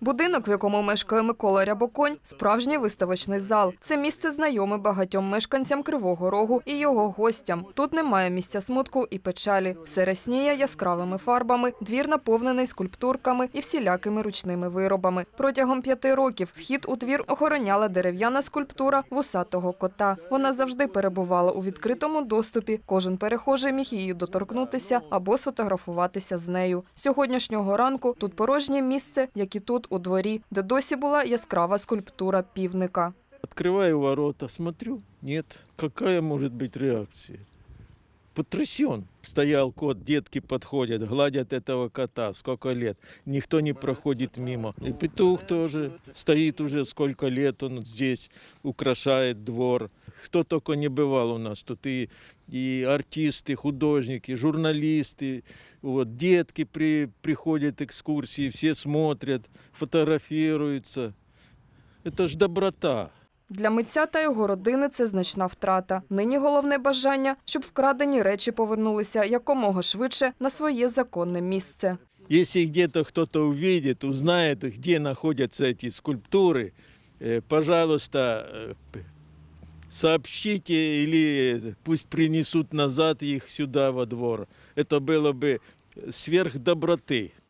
Будинок, в якому мешкає Микола Рябоконь, справжній виставочний зал. Це місце знайоме багатьом мешканцям Кривого Рогу і його гостям. Тут немає місця смутку і печалі. Все рясніє яскравими фарбами, двір наповнений скульптурками і всілякими ручними виробами. Протягом п'яти років вхід у двір охороняла дерев'яна скульптура вусатого кота. Вона завжди перебувала у відкритому доступі. Кожен перехожий міг її доторкнутися або сфотографуватися з нею. Сьогоднішнього ранку тут порожнє місце, які тут, у дворі, де досі була яскрава скульптура півника. Відкриваю ворота, смотрю, ні, яка може бути реакція потрясен. Стоял кот, детки подходят, гладят этого кота, сколько лет. Никто не проходит мимо. И петух тоже стоит уже сколько лет, он здесь украшает двор. Кто только не бывал у нас, тут и, и артисты, художники, и журналисты. Вот, детки при, приходят экскурсии, все смотрят, фотографируются. Это ж доброта. Для митця та його родини це значна втрата. Нині головне бажання, щоб вкрадені речі повернулися якомога швидше на своє законне місце. Якщо десь то хтось увидит, узнає, де знаходяться ці скульптури, е, пожалуйста, е, сообщите или пусть принесуть назад їх сюди во двор. Це було б сверхдоброти.